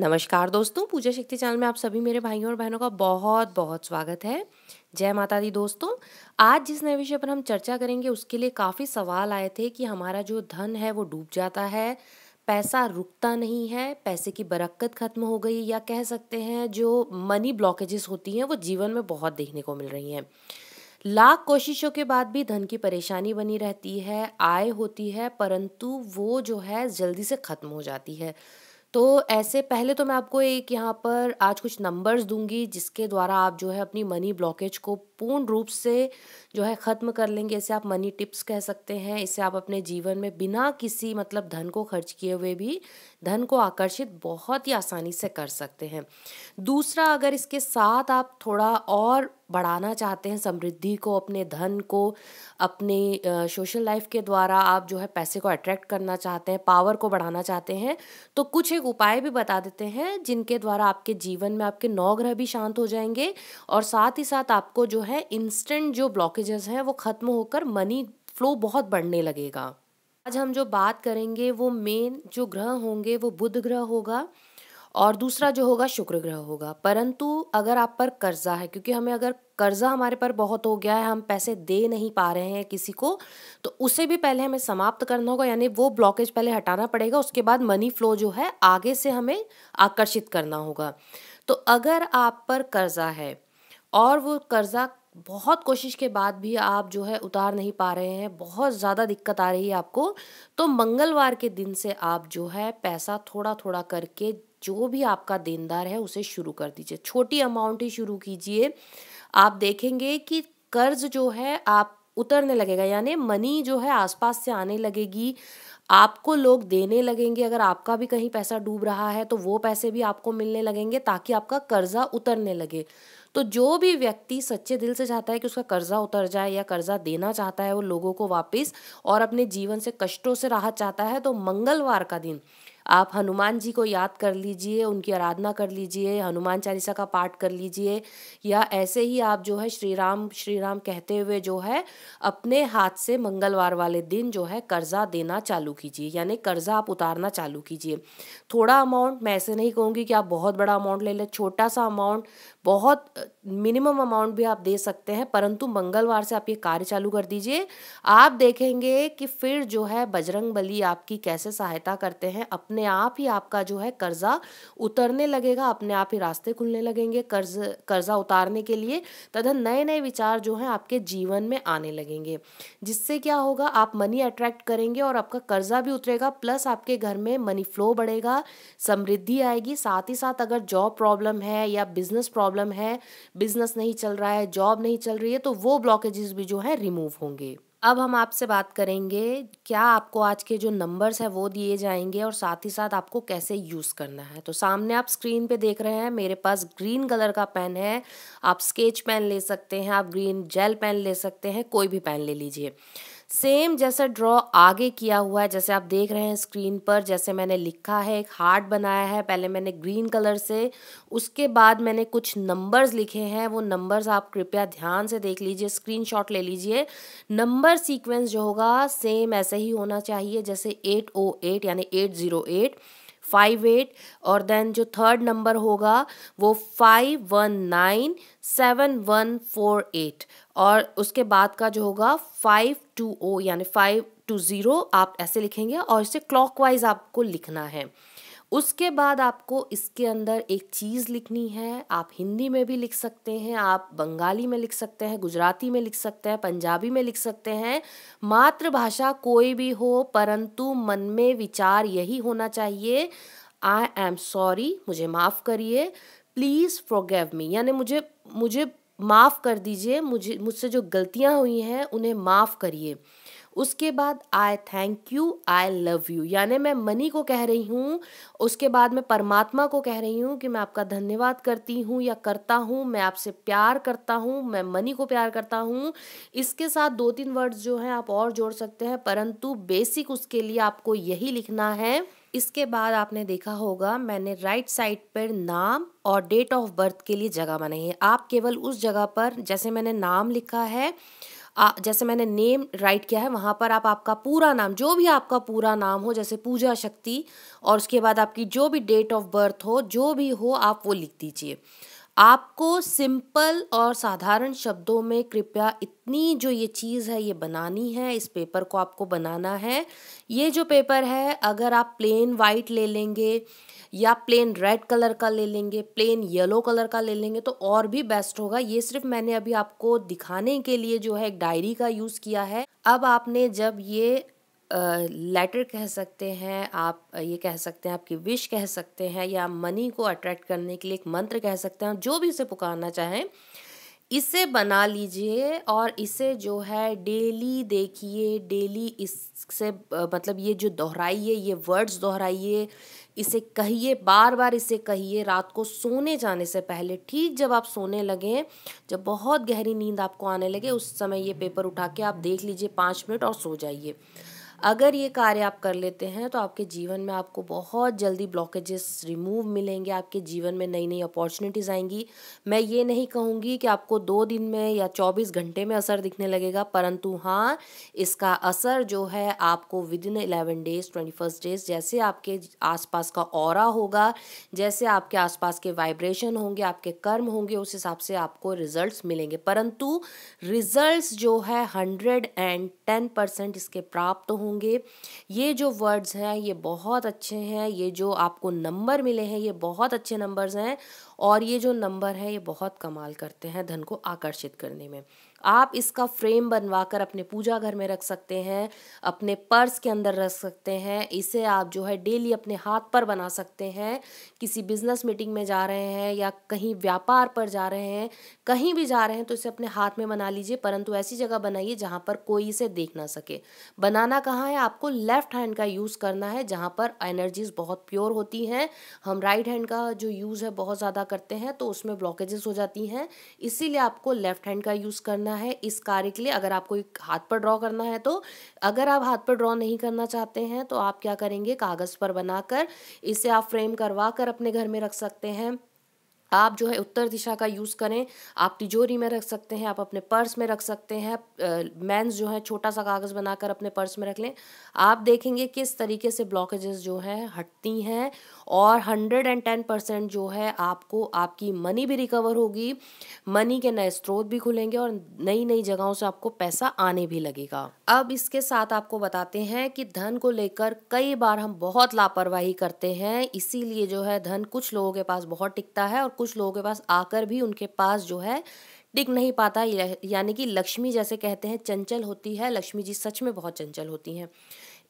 नमस्कार दोस्तों पूजा शक्ति चैनल में आप सभी मेरे भाइयों और बहनों का बहुत बहुत स्वागत है जय माता दी दोस्तों आज जिस नए विषय पर हम चर्चा करेंगे उसके लिए काफ़ी सवाल आए थे कि हमारा जो धन है वो डूब जाता है पैसा रुकता नहीं है पैसे की बरक्कत ख़त्म हो गई या कह सकते हैं जो मनी ब्लॉकेजेस होती हैं वो जीवन में बहुत देखने को मिल रही हैं लाख कोशिशों के बाद भी धन की परेशानी बनी रहती है आय होती है परंतु वो जो है जल्दी से ख़त्म हो जाती है तो ऐसे पहले तो मैं आपको एक यहाँ पर आज कुछ नंबर्स दूंगी जिसके द्वारा आप जो है अपनी मनी ब्लॉकेज को पूर्ण रूप से जो है ख़त्म कर लेंगे इसे आप मनी टिप्स कह सकते हैं इसे आप अपने जीवन में बिना किसी मतलब धन को खर्च किए हुए भी धन को आकर्षित बहुत ही आसानी से कर सकते हैं दूसरा अगर इसके साथ आप थोड़ा और बढ़ाना चाहते हैं समृद्धि को अपने धन को अपने सोशल लाइफ के द्वारा आप जो है पैसे को अट्रैक्ट करना चाहते हैं पावर को बढ़ाना चाहते हैं तो कुछ एक उपाय भी बता देते हैं जिनके द्वारा आपके जीवन में आपके नौ ग्रह भी शांत हो जाएंगे और साथ ही साथ आपको जो है इंस्टेंट जो ब्लॉकेजेस हैं वो ख़त्म होकर मनी फ्लो बहुत बढ़ने लगेगा आज हम जो बात करेंगे वो मेन जो ग्रह होंगे वो बुध ग्रह होगा और दूसरा जो होगा शुक्र ग्रह होगा परंतु अगर आप पर कर्जा है क्योंकि हमें अगर कर्जा हमारे पर बहुत हो गया है हम पैसे दे नहीं पा रहे हैं किसी को तो उसे भी पहले हमें समाप्त करना होगा यानी वो ब्लॉकेज पहले हटाना पड़ेगा उसके बाद मनी फ्लो जो है आगे से हमें आकर्षित करना होगा तो अगर आप पर कर्जा है और वो कर्जा बहुत कोशिश के बाद भी आप जो है उतार नहीं पा रहे हैं बहुत ज़्यादा दिक्कत आ रही है आपको तो मंगलवार के दिन से आप जो है पैसा थोड़ा थोड़ा करके जो भी आपका देनदार है उसे शुरू कर दीजिए छोटी अमाउंट ही शुरू कीजिए आप देखेंगे कि कर्ज जो है आप उतरने लगेगा यानी मनी जो है आसपास से आने लगेगी आपको लोग देने लगेंगे अगर आपका भी कहीं पैसा डूब रहा है तो वो पैसे भी आपको मिलने लगेंगे ताकि आपका कर्जा उतरने लगे तो जो भी व्यक्ति सच्चे दिल से चाहता है कि उसका कर्जा उतर जाए या कर्जा देना चाहता है वो लोगों को वापस और अपने जीवन से कष्टों से राहत चाहता है तो मंगलवार का दिन आप हनुमान जी को याद कर लीजिए उनकी आराधना कर लीजिए हनुमान चालीसा का पाठ कर लीजिए या ऐसे ही आप जो है श्री राम श्री राम कहते हुए जो है अपने हाथ से मंगलवार वाले दिन जो है कर्ज़ा देना चालू कीजिए यानी कर्ज़ा आप उतारना चालू कीजिए थोड़ा अमाउंट मैं ऐसे नहीं कहूँगी कि आप बहुत बड़ा अमाउंट ले लें छोटा सा अमाउंट बहुत मिनिमम अमाउंट भी आप दे सकते हैं परंतु मंगलवार से आप ये कार्य चालू कर दीजिए आप देखेंगे कि फिर जो है बजरंग बली आपकी कैसे सहायता करते हैं अपने अपने आप ही आपका जो है कर्जा उतरने लगेगा अपने आप ही रास्ते खुलने लगेंगे कर्ज कर्जा उतारने के लिए तथा नए नए विचार जो हैं आपके जीवन में आने लगेंगे जिससे क्या होगा आप मनी अट्रैक्ट करेंगे और आपका कर्जा भी उतरेगा प्लस आपके घर में मनी फ्लो बढ़ेगा समृद्धि आएगी साथ ही साथ अगर जॉब प्रॉब्लम है या बिजनेस प्रॉब्लम है बिजनेस नहीं चल रहा है जॉब नहीं चल रही है तो वो ब्लॉकेजेस भी जो है रिमूव होंगे अब हम आपसे बात करेंगे क्या आपको आज के जो नंबर्स है वो दिए जाएंगे और साथ ही साथ आपको कैसे यूज़ करना है तो सामने आप स्क्रीन पे देख रहे हैं मेरे पास ग्रीन कलर का पेन है आप स्केच पेन ले सकते हैं आप ग्रीन जेल पेन ले सकते हैं कोई भी पेन ले लीजिए सेम जैसा ड्रॉ आगे किया हुआ है जैसे आप देख रहे हैं स्क्रीन पर जैसे मैंने लिखा है एक हार्ट बनाया है पहले मैंने ग्रीन कलर से उसके बाद मैंने कुछ नंबर्स लिखे हैं वो नंबर्स आप कृपया ध्यान से देख लीजिए स्क्रीन ले लीजिए नंबर सीक्वेंस जो होगा सेम ऐसे ही होना चाहिए जैसे एट ओ एट यानी eight zero eight five eight और देन जो थर्ड नंबर होगा वो five one nine seven one four eight और उसके बाद का जो होगा फाइव टू ओ यानी फाइव टू ज़ीरो आप ऐसे लिखेंगे और इसे क्लॉकवाइज आपको लिखना है उसके बाद आपको इसके अंदर एक चीज़ लिखनी है आप हिंदी में भी लिख सकते हैं आप बंगाली में लिख सकते हैं गुजराती में लिख सकते हैं पंजाबी में लिख सकते हैं मातृभाषा कोई भी हो परंतु मन में विचार यही होना चाहिए आई एम सॉरी मुझे माफ़ करिए प्लीज़ प्रोगेव मी यानी मुझे मुझे माफ़ कर दीजिए मुझे मुझसे जो गलतियाँ हुई हैं उन्हें माफ़ करिए उसके बाद I thank you I love you यानी मैं मनी को कह रही हूँ उसके बाद मैं परमात्मा को कह रही हूँ कि मैं आपका धन्यवाद करती हूँ या करता हूँ मैं आपसे प्यार करता हूँ मैं मनी को प्यार करता हूँ इसके साथ दो तीन वर्ड्स जो हैं आप और जोड़ सकते हैं परंतु बेसिक उसके लिए आपको यही लिखना है इसके बाद आपने देखा होगा मैंने राइट साइड पर नाम और डेट ऑफ बर्थ के लिए जगह बनाई है आप केवल उस जगह पर जैसे मैंने नाम लिखा है आ, जैसे मैंने नेम राइट किया है वहाँ पर आप आपका पूरा नाम जो भी आपका पूरा नाम हो जैसे पूजा शक्ति और उसके बाद आपकी जो भी डेट ऑफ बर्थ हो जो भी हो आप वो लिख दीजिए आपको सिंपल और साधारण शब्दों में कृपया इतनी जो ये चीज़ है ये बनानी है इस पेपर को आपको बनाना है ये जो पेपर है अगर आप प्लेन वाइट ले लेंगे या प्लेन रेड कलर का ले लेंगे प्लेन येलो कलर का ले लेंगे तो और भी बेस्ट होगा ये सिर्फ मैंने अभी आपको दिखाने के लिए जो है एक डायरी का यूज़ किया है अब आपने जब ये लेटर कह सकते हैं आप ये कह सकते हैं आपकी विश कह सकते हैं या मनी को अट्रैक्ट करने के लिए एक मंत्र कह सकते हैं जो भी इसे पुकारना चाहें इसे बना लीजिए और इसे जो है डेली देखिए डेली इससे मतलब ये जो दोहराइए ये वर्ड्स दोहराइए इसे कहिए बार बार इसे कहिए रात को सोने जाने से पहले ठीक जब आप सोने लगें जब बहुत गहरी नींद आपको आने लगे उस समय ये पेपर उठा के आप देख लीजिए पाँच मिनट और सो जाइए अगर ये कार्य आप कर लेते हैं तो आपके जीवन में आपको बहुत जल्दी ब्लॉकेजेस रिमूव मिलेंगे आपके जीवन में नई नई अपॉर्चुनिटीज़ आएंगी मैं ये नहीं कहूँगी कि आपको दो दिन में या चौबीस घंटे में असर दिखने लगेगा परंतु हाँ इसका असर जो है आपको within eleven days twenty first days जैसे आपके आसपास का और होगा जैसे आपके आसपास के वाइब्रेशन होंगे आपके कर्म होंगे उस हिसाब से आपको रिजल्ट्स मिलेंगे परंतु रिजल्ट्स जो है हंड्रेड एंड टेन परसेंट इसके प्राप्त होंगे होंगे ये जो वर्ड्स हैं ये बहुत अच्छे हैं ये जो आपको नंबर मिले हैं ये बहुत अच्छे नंबर्स हैं और ये जो नंबर है ये बहुत कमाल करते हैं धन को आकर्षित करने में आप इसका फ्रेम बनवाकर अपने पूजा घर में रख सकते हैं अपने पर्स के अंदर रख सकते हैं इसे आप जो है डेली अपने हाथ पर बना सकते हैं किसी बिजनेस मीटिंग में जा रहे हैं या कहीं व्यापार पर जा रहे हैं कहीं भी जा रहे हैं तो इसे अपने हाथ में बना लीजिए परंतु ऐसी जगह बनाइए जहाँ पर कोई इसे देख ना सके बनाना कहाँ है आपको लेफ्ट हैंड का यूज़ करना है जहाँ पर एनर्जीज बहुत प्योर होती हैं हम राइट हैंड का जो यूज़ है बहुत ज़्यादा करते हैं तो उसमें ब्लॉकेजेस हो जाती हैं इसीलिए आपको लेफ्ट हैंड का यूज़ करना करना है इस कार्य के लिए अगर आपको हाथ पर ड्रॉ करना है तो अगर आप हाथ पर ड्रॉ नहीं करना चाहते हैं तो आप क्या करेंगे कागज़ पर बनाकर इसे आप फ्रेम करवा कर अपने घर में रख सकते हैं आप जो है उत्तर दिशा का यूज़ करें आप तिजोरी में रख सकते हैं आप अपने पर्स में रख सकते हैं मैंस जो है छोटा सा कागज़ बनाकर अपने पर्स में रख लें आप देखेंगे किस तरीके से ब्लॉकेजेस जो हैं हटती हैं और हंड्रेड एंड टेन परसेंट जो है आपको आपकी मनी भी रिकवर होगी मनी के नए स्रोत भी खुलेंगे और नई नई जगहों से आपको पैसा आने भी लगेगा अब इसके साथ आपको बताते हैं कि धन को लेकर कई बार हम बहुत लापरवाही करते हैं इसीलिए जो है धन कुछ लोगों के पास बहुत टिकता है और कुछ लोगों के पास आकर भी उनके पास जो है टिक नहीं पाता यानी कि लक्ष्मी जैसे कहते हैं चंचल होती है लक्ष्मी जी सच में बहुत चंचल होती हैं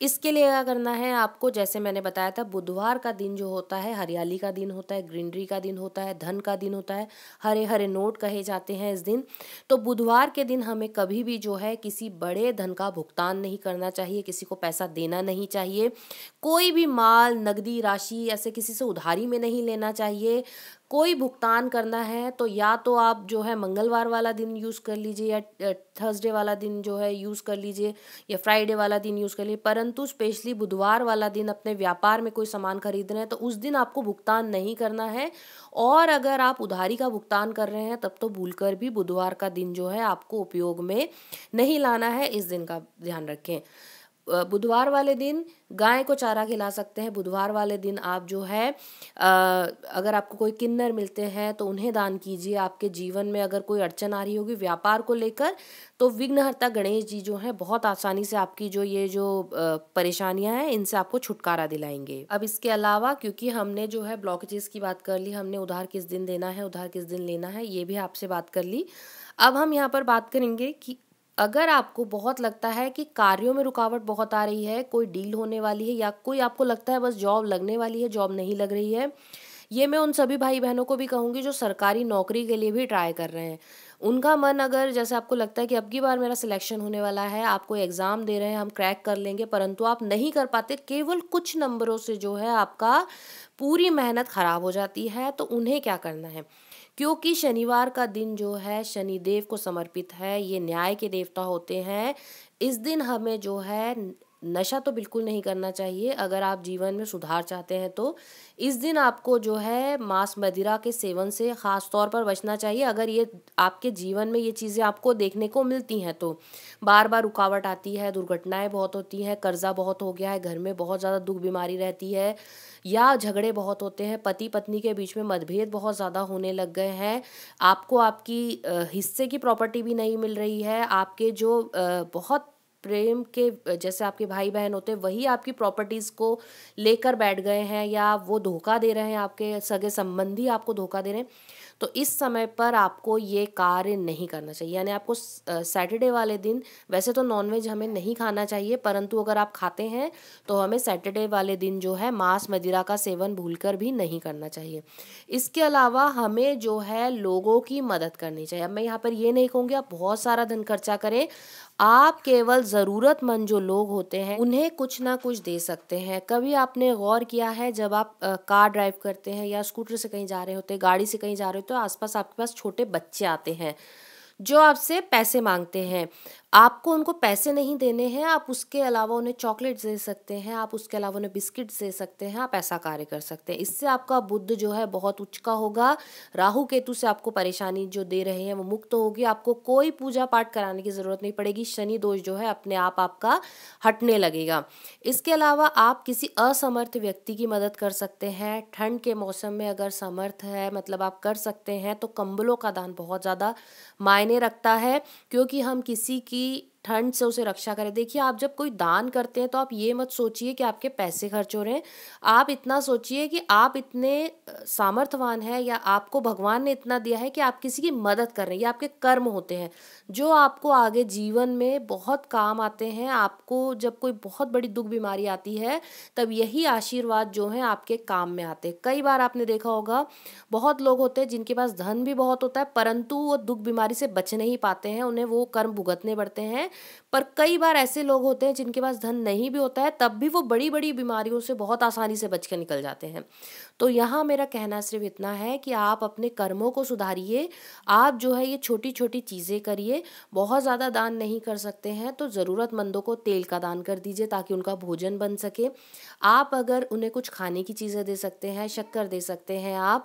इसके लिए क्या करना है आपको जैसे मैंने बताया था बुधवार का दिन जो होता है हरियाली का दिन होता है ग्रीनरी का दिन होता है धन का दिन होता है हरे हरे नोट कहे जाते हैं इस दिन तो बुधवार के दिन हमें कभी भी जो है किसी बड़े धन का भुगतान नहीं करना चाहिए किसी को पैसा देना नहीं चाहिए कोई भी माल नगदी राशि ऐसे किसी से उधारी में नहीं लेना चाहिए कोई भुगतान करना है तो या तो आप जो है मंगलवार वाला दिन यूज़ कर लीजिए या थर्सडे वाला दिन जो है यूज़ कर लीजिए या फ्राइडे वाला दिन यूज़ कर लीजिए परंतु स्पेशली बुधवार वाला दिन अपने व्यापार में कोई सामान खरीद रहे हैं तो उस दिन आपको भुगतान नहीं करना है और अगर आप उधारी का भुगतान कर रहे हैं तब तो भूल भी बुधवार का दिन जो है आपको उपयोग में नहीं लाना है इस दिन का ध्यान रखें बुधवार वाले दिन गाय को चारा खिला सकते हैं बुधवार वाले दिन आप जो है अगर आपको कोई किन्नर मिलते हैं तो उन्हें दान कीजिए आपके जीवन में अगर कोई अड़चन आ रही होगी व्यापार को लेकर तो विघ्नहर्ता गणेश जी जो हैं बहुत आसानी से आपकी जो ये जो परेशानियां हैं इनसे आपको छुटकारा दिलाएंगे अब इसके अलावा क्योंकि हमने जो है ब्लॉकेजेस की बात कर ली हमने उधार किस दिन देना है उधार किस दिन लेना है ये भी आपसे बात कर ली अब हम यहाँ पर बात करेंगे कि अगर आपको बहुत लगता है कि कार्यों में रुकावट बहुत आ रही है कोई डील होने वाली है या कोई आपको लगता है बस जॉब लगने वाली है जॉब नहीं लग रही है ये मैं उन सभी भाई बहनों को भी कहूँगी जो सरकारी नौकरी के लिए भी ट्राई कर रहे हैं उनका मन अगर जैसे आपको लगता है कि अब की बार मेरा सिलेक्शन होने वाला है आप कोई एग्ज़ाम दे रहे हैं हम क्रैक कर लेंगे परंतु आप नहीं कर पाते केवल कुछ नंबरों से जो है आपका पूरी मेहनत ख़राब हो जाती है तो उन्हें क्या करना है क्योंकि शनिवार का दिन जो है शनिदेव को समर्पित है ये न्याय के देवता होते हैं इस दिन हमें जो है नशा तो बिल्कुल नहीं करना चाहिए अगर आप जीवन में सुधार चाहते हैं तो इस दिन आपको जो है मांस मदिरा के सेवन से ख़ास तौर पर बचना चाहिए अगर ये आपके जीवन में ये चीज़ें आपको देखने को मिलती हैं तो बार बार रुकावट आती है दुर्घटनाएं बहुत होती हैं कर्जा बहुत हो गया है घर में बहुत ज़्यादा दुख बीमारी रहती है या झगड़े बहुत होते हैं पति पत्नी के बीच में मतभेद बहुत ज़्यादा होने लग गए हैं आपको आपकी हिस्से की प्रॉपर्टी भी नहीं मिल रही है आपके जो बहुत प्रेम के जैसे आपके भाई बहन होते हैं वही आपकी प्रॉपर्टीज़ को लेकर बैठ गए हैं या वो धोखा दे रहे हैं आपके सगे संबंधी आपको धोखा दे रहे हैं तो इस समय पर आपको ये कार्य नहीं करना चाहिए यानी आपको सैटरडे वाले दिन वैसे तो नॉनवेज हमें नहीं खाना चाहिए परंतु अगर आप खाते हैं तो हमें सैटरडे वाले दिन जो है मांस मदिरा का सेवन भूलकर भी नहीं करना चाहिए इसके अलावा हमें जो है लोगों की मदद करनी चाहिए अब मैं यहाँ पर ये नहीं कहूँगी आप बहुत सारा धन खर्चा करें आप केवल ज़रूरतमंद जो लोग होते हैं उन्हें कुछ ना कुछ दे सकते हैं कभी आपने गौर किया है जब आप आ, कार ड्राइव करते हैं या स्कूटर से कहीं जा रहे होते गाड़ी से कहीं जा रहे होते तो आसपास आपके पास छोटे बच्चे आते हैं जो आपसे पैसे मांगते हैं आपको उनको पैसे नहीं देने हैं आप उसके अलावा उन्हें चॉकलेट्स दे सकते हैं आप उसके अलावा उन्हें बिस्किट्स दे सकते हैं आप ऐसा कार्य कर सकते हैं इससे आपका बुद्ध जो है बहुत उचका होगा राहु केतु से आपको परेशानी जो दे रहे हैं वो मुक्त होगी आपको कोई पूजा पाठ कराने की ज़रूरत नहीं पड़ेगी शनि दोष जो है अपने आप आपका हटने लगेगा इसके अलावा आप किसी असमर्थ व्यक्ति की मदद कर सकते हैं ठंड के मौसम में अगर समर्थ है मतलब आप कर सकते हैं तो कंबलों का दान बहुत ज़्यादा मायने रखता है क्योंकि हम किसी की he ठंड से उसे रक्षा करें देखिए आप जब कोई दान करते हैं तो आप ये मत सोचिए कि आपके पैसे खर्च हो रहे हैं आप इतना सोचिए कि आप इतने सामर्थ्यवान हैं या आपको भगवान ने इतना दिया है कि आप किसी की मदद कर रहे हैं या आपके कर्म होते हैं जो आपको आगे जीवन में बहुत काम आते हैं आपको जब कोई बहुत बड़ी दुख बीमारी आती है तब यही आशीर्वाद जो है आपके काम में आते हैं कई बार आपने देखा होगा बहुत लोग होते हैं जिनके पास धन भी बहुत होता है परंतु वो दुख बीमारी से बच नहीं पाते हैं उन्हें वो कर्म भुगतने पड़ते हैं है पर कई बार ऐसे लोग होते हैं जिनके पास धन नहीं भी होता है तब भी वो बड़ी बड़ी बीमारियों से बहुत आसानी से बच कर निकल जाते हैं तो यहाँ मेरा कहना सिर्फ इतना है कि आप अपने कर्मों को सुधारिए आप जो है ये छोटी छोटी चीज़ें करिए बहुत ज़्यादा दान नहीं कर सकते हैं तो ज़रूरतमंदों को तेल का दान कर दीजिए ताकि उनका भोजन बन सके आप अगर उन्हें कुछ खाने की चीज़ें दे सकते हैं शक्कर दे सकते हैं आप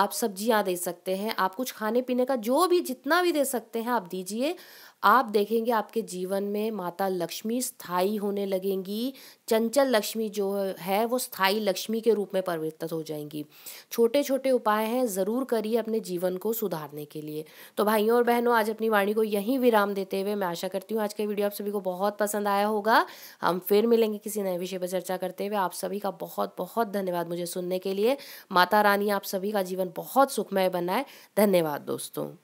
आप सब्जियां दे सकते हैं आप कुछ खाने पीने का जो भी जितना भी दे सकते हैं आप दीजिए आप देखेंगे आपके जीवन में माता लक्ष्मी स्थायी होने लगेंगी चंचल लक्ष्मी जो है वो स्थायी लक्ष्मी के रूप में परिवर्तित हो जाएंगी छोटे छोटे उपाय हैं ज़रूर करिए अपने जीवन को सुधारने के लिए तो भाइयों और बहनों आज अपनी वाणी को यहीं विराम देते हुए मैं आशा करती हूँ आज का वीडियो आप सभी को बहुत पसंद आया होगा हम फिर मिलेंगे किसी नए विषय पर चर्चा करते हुए आप सभी का बहुत बहुत धन्यवाद मुझे सुनने के लिए माता रानी आप सभी का जीवन बहुत सुखमय बनाए धन्यवाद दोस्तों